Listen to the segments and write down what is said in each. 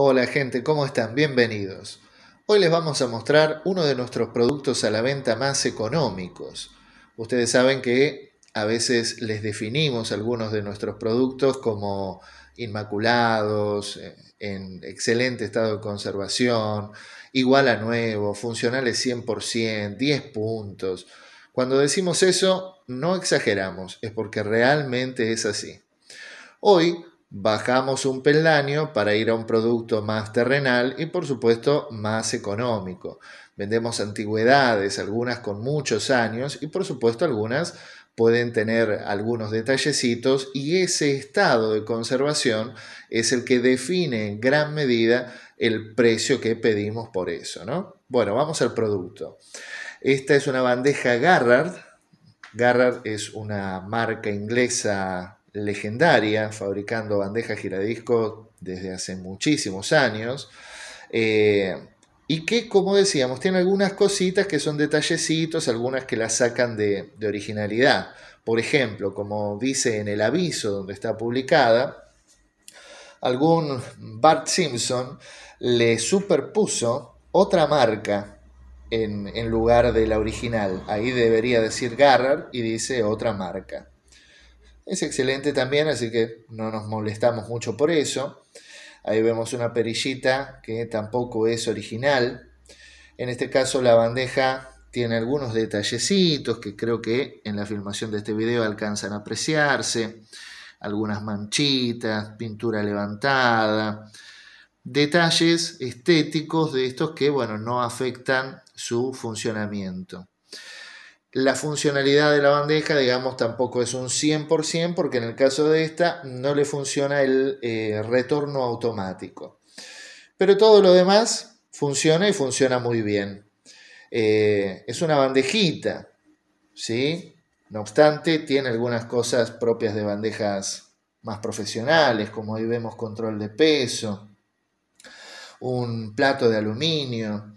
Hola gente, ¿cómo están? Bienvenidos. Hoy les vamos a mostrar uno de nuestros productos a la venta más económicos. Ustedes saben que a veces les definimos algunos de nuestros productos como inmaculados, eh, en excelente estado de conservación, igual a nuevo, funcionales 100%, 10 puntos. Cuando decimos eso, no exageramos, es porque realmente es así. Hoy bajamos un peldaño para ir a un producto más terrenal y por supuesto más económico. Vendemos antigüedades, algunas con muchos años y por supuesto algunas pueden tener algunos detallecitos y ese estado de conservación es el que define en gran medida el precio que pedimos por eso, ¿no? Bueno, vamos al producto. Esta es una bandeja Garrard. Garrard es una marca inglesa legendaria, fabricando bandejas giradiscos desde hace muchísimos años. Eh, y que, como decíamos, tiene algunas cositas que son detallecitos, algunas que las sacan de, originalidad. Por ejemplo, como dice en el aviso donde está publicada, algún Bart Simpson le superpuso otra marca en, en, lugar de la original. Ahí debería decir Garrard y dice otra marca es excelente también, así que no nos molestamos mucho por eso. Ahí vemos una perillita que tampoco es original. En este caso la bandeja tiene algunos detallecitos que creo que en la filmación de este video alcanzan a apreciarse. Algunas manchitas, pintura levantada. Detalles estéticos de estos que, bueno, no afectan su funcionamiento. La funcionalidad de la bandeja, digamos, tampoco es un 100% porque en el caso de esta no le funciona el eh, retorno automático. Pero todo lo demás funciona y funciona muy bien. Eh, es una bandejita, ¿sí? No obstante, tiene algunas cosas propias de bandejas más profesionales, como ahí vemos control de peso, un plato de aluminio,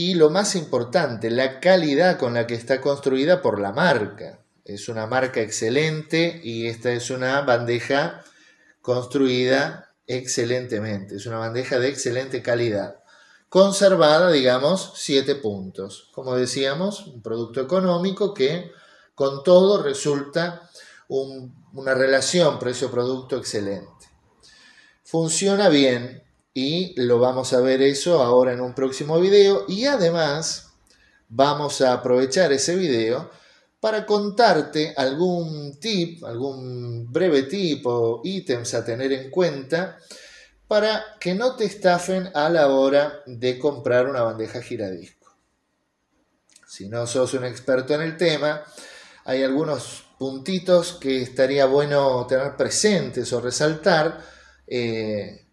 y lo más importante, la calidad con la que está construida por la marca. Es una marca excelente y esta es una bandeja construida excelentemente, es una bandeja de excelente calidad. Conservada, digamos, siete puntos. Como decíamos, un producto económico que con todo resulta una relación precio-producto excelente. Funciona bien, y lo vamos a ver eso ahora en un próximo video y además vamos a aprovechar ese video para contarte algún tip, algún breve tip o ítems a tener en cuenta para que no te estafen a la hora de comprar una bandeja giradisco. Si no sos un experto en el tema, hay algunos puntitos que estaría bueno tener presentes o resaltar eh,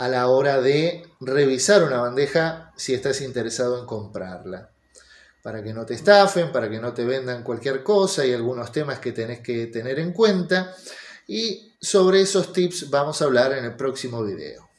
a la hora de revisar una bandeja si estás interesado en comprarla. Para que no te estafen, para que no te vendan cualquier cosa, hay algunos temas que tenés que tener en cuenta y sobre esos tips vamos a hablar en el próximo video.